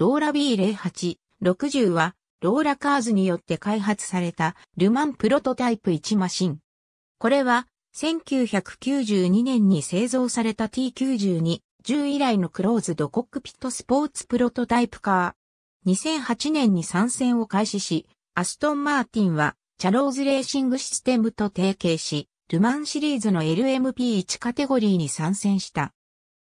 ローラ B08、60は、ローラカーズによって開発されたルマンプロトタイプ1マシン。これは、1992年に製造された T92、10以来のクローズドコックピットスポーツプロトタイプカー。2008年に参戦を開始し、アストン・マーティンは、チャローズレーシングシステムと提携し、ルマンシリーズの LMP1 カテゴリーに参戦した。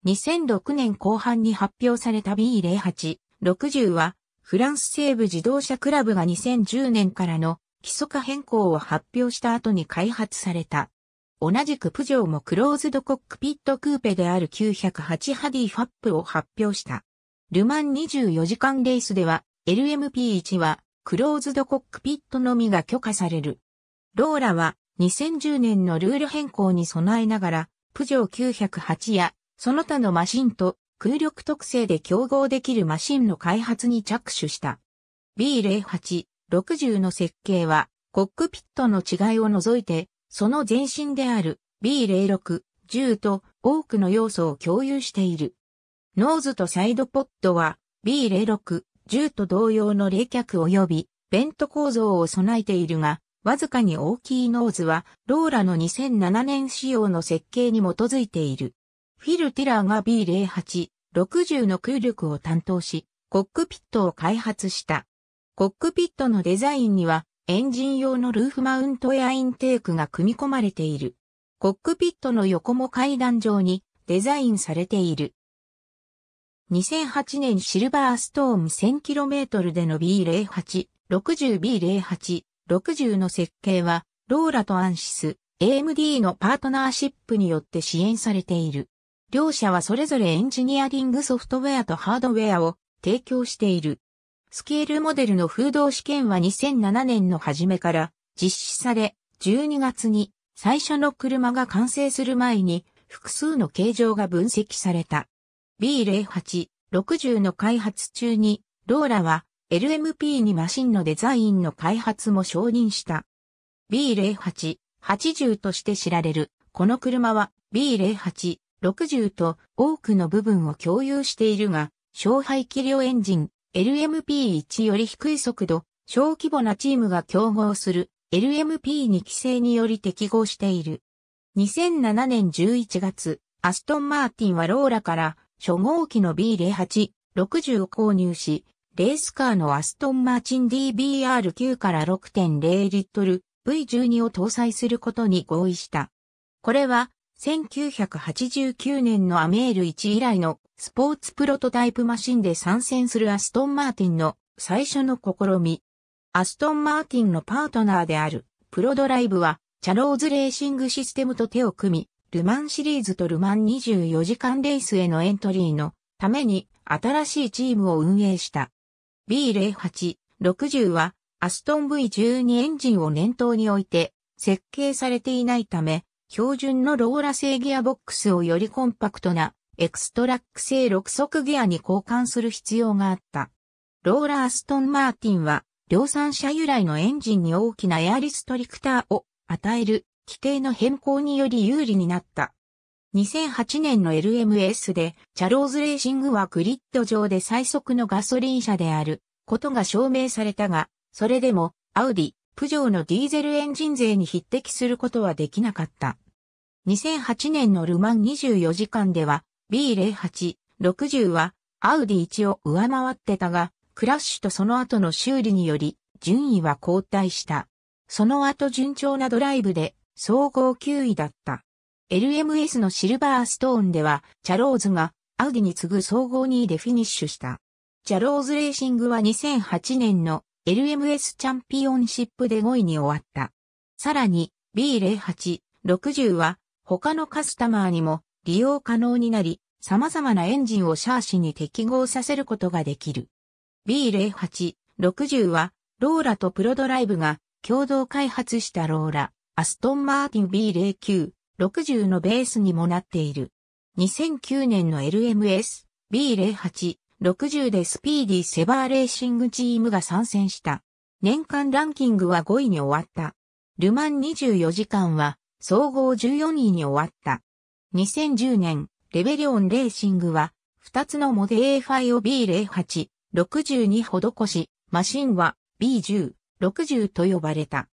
2006年後半に発表された B08、60は、フランス西部自動車クラブが2010年からの基礎化変更を発表した後に開発された。同じくプジョーもクローズドコックピットクーペである908ハディファップを発表した。ルマン24時間レースでは LMP1 はクローズドコックピットのみが許可される。ローラは2010年のルール変更に備えながら、プジョー908やその他のマシンと空力特性で競合できるマシンの開発に着手した。B08、60の設計は、コックピットの違いを除いて、その前身である B06、10と多くの要素を共有している。ノーズとサイドポッドは B06、10と同様の冷却及びベント構造を備えているが、わずかに大きいノーズはローラの2007年仕様の設計に基づいている。フィル・ティラーが B08、60の空力を担当し、コックピットを開発した。コックピットのデザインには、エンジン用のルーフマウントエアインテークが組み込まれている。コックピットの横も階段状にデザインされている。2008年シルバーストーン 1000km での B08、60B08、60の設計は、ローラとアンシス、AMD のパートナーシップによって支援されている。両社はそれぞれエンジニアリングソフトウェアとハードウェアを提供している。スケールモデルの風洞試験は2007年の初めから実施され、12月に最初の車が完成する前に複数の形状が分析された。B08、60の開発中に、ローラは LMP にマシンのデザインの開発も承認した。B08、80として知られる。この車は B08、60と多くの部分を共有しているが、小排気量エンジン LMP1 より低い速度、小規模なチームが競合する LMP2 規制により適合している。2007年11月、アストン・マーティンはローラから初号機の B08、60を購入し、レースカーのアストン・マーチン DBR9 から6.0リットル V12 を搭載することに合意した。これは1989年のアメール1以来のスポーツプロトタイプマシンで参戦するアストンマーティンの最初の試み。アストンマーティンのパートナーであるプロドライブはチャローズレーシングシステムと手を組み、ルマンシリーズとルマン24時間レースへのエントリーのために新しいチームを運営した。B08、60はアストン V12 エンジンを念頭に置いて設計されていないため標準のローラ製ギアボックスをよりコンパクトなエクストラック製6速ギアに交換する必要があった。ローラーストンマーティンは量産車由来のエンジンに大きなエアリストリクターを与える規定の変更により有利になった。2008年の LMS で、チャローズレーシングはグリッド上で最速のガソリン車であることが証明されたが、それでも、アウディ、プジョーのディーゼルエンジン税に匹敵することはできなかった。2008年のルマン24時間では B08、60はアウディ1を上回ってたが、クラッシュとその後の修理により順位は後退した。その後順調なドライブで総合9位だった。LMS のシルバーストーンでは、チャローズがアウディに次ぐ総合2位でフィニッシュした。チャローズレーシングは2008年の LMS チャンピオンシップで5位に終わった。さらに B08、60は他のカスタマーにも利用可能になり、様々なエンジンをシャーシに適合させることができる。B0860 は、ローラとプロドライブが共同開発したローラ、アストンマーティン B0960 のベースにもなっている。2009年の LMS B0860 でスピーディセバーレーシングチームが参戦した。年間ランキングは5位に終わった。ルマン24時間は総合14位に終わった。2010年、レベリオンレーシングは、2つのモデ A5 を B08、6に施し、マシンは B10、60と呼ばれた。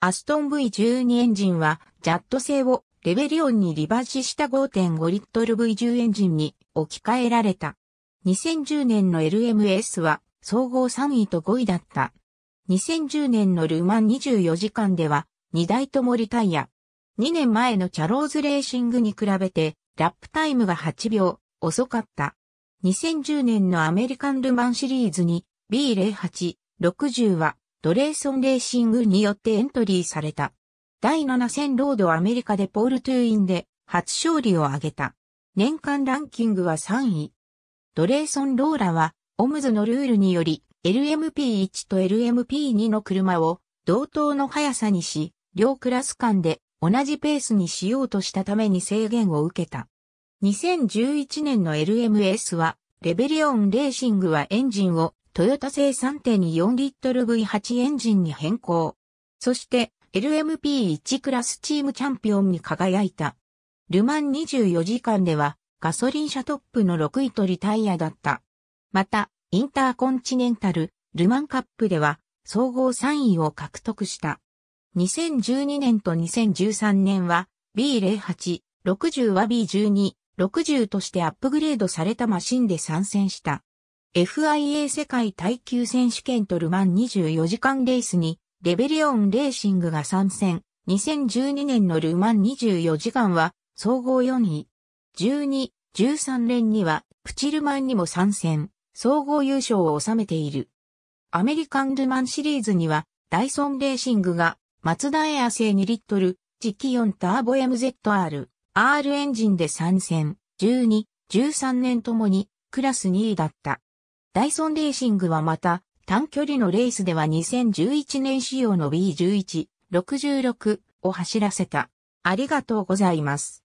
アストン V12 エンジンは、ジャット製をレベリオンにリバーシした5.5リットル V10 エンジンに置き換えられた。2010年の LMS は総合3位と5位だった。2010年のルーマン24時間では2台ともリタイヤ。2年前のチャローズレーシングに比べて、ラップタイムが8秒、遅かった。2010年のアメリカンルマンシリーズに B08、60はドレーソンレーシングによってエントリーされた。第7戦ロードアメリカでポール・トゥーインで初勝利を挙げた。年間ランキングは3位。ドレーソン・ローラは、オムズのルールにより、LMP1 と LMP2 の車を同等の速さにし、両クラス間で同じペースにしようとしたために制限を受けた。2011年の LMS は、レベリオンレーシングはエンジンをトヨタ製3.4リットル V8 エンジンに変更。そして LMP1 クラスチームチャンピオンに輝いた。ルマン24時間ではガソリン車トップの6位とリタイヤだった。また、インターコンチネンタル、ルマンカップでは総合3位を獲得した。2012年と2013年は B08、60は B12、60としてアップグレードされたマシンで参戦した。FIA 世界耐久選手権とルマン24時間レースにレベリオンレーシングが参戦。2012年のルマン24時間は総合4位。12、13連にはプチルマンにも参戦。総合優勝を収めている。アメリカンルマンシリーズにはダイソンレーシングがマツダエア製2リットル、磁気4ターボ MZR、R エンジンで参戦、12、13年ともに、クラス2位だった。ダイソンレーシングはまた、短距離のレースでは2011年仕様の B11、66を走らせた。ありがとうございます。